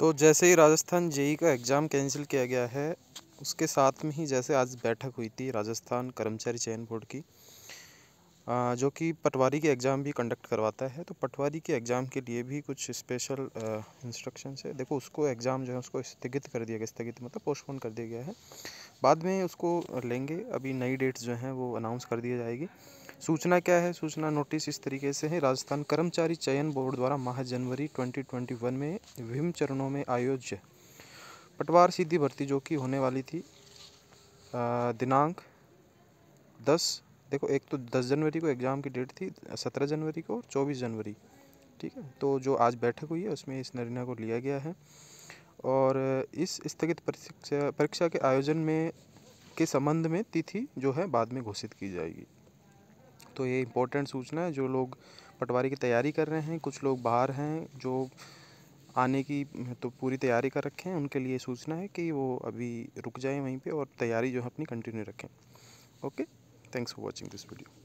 तो जैसे ही राजस्थान जेई का एग्ज़ाम कैंसिल किया गया है उसके साथ में ही जैसे आज बैठक हुई थी राजस्थान कर्मचारी चयन बोर्ड की जो कि पटवारी के एग्ज़ाम भी कंडक्ट करवाता है तो पटवारी के एग्ज़ाम के लिए भी कुछ स्पेशल इंस्ट्रक्शन है देखो उसको एग्ज़ाम जो है उसको स्थगित कर दिया गया स्थगित मतलब पोस्टपोन कर दिया गया है बाद में उसको लेंगे अभी नई डेट्स जो हैं वो अनाउंस कर दी जाएगी सूचना क्या है सूचना नोटिस इस तरीके से है राजस्थान कर्मचारी चयन बोर्ड द्वारा माह जनवरी 2021 में विभिन्न चरणों में आयोज्य पटवार सीधी भर्ती जो कि होने वाली थी दिनांक 10 देखो एक तो 10 जनवरी को एग्ज़ाम की डेट थी 17 जनवरी को और 24 जनवरी ठीक है तो जो आज बैठक हुई है उसमें इस निर्णय को लिया गया है और इस स्थगित परीक्षा परीक्षा के आयोजन में के संबंध में तिथि जो है बाद में घोषित की जाएगी तो ये इम्पोर्टेंट सूचना है जो लोग पटवारी की तैयारी कर रहे हैं कुछ लोग बाहर हैं जो आने की तो पूरी तैयारी कर रखें उनके लिए सूचना है कि वो अभी रुक जाएं वहीं पे और तैयारी जो है अपनी कंटिन्यू रखें okay thanks for watching this video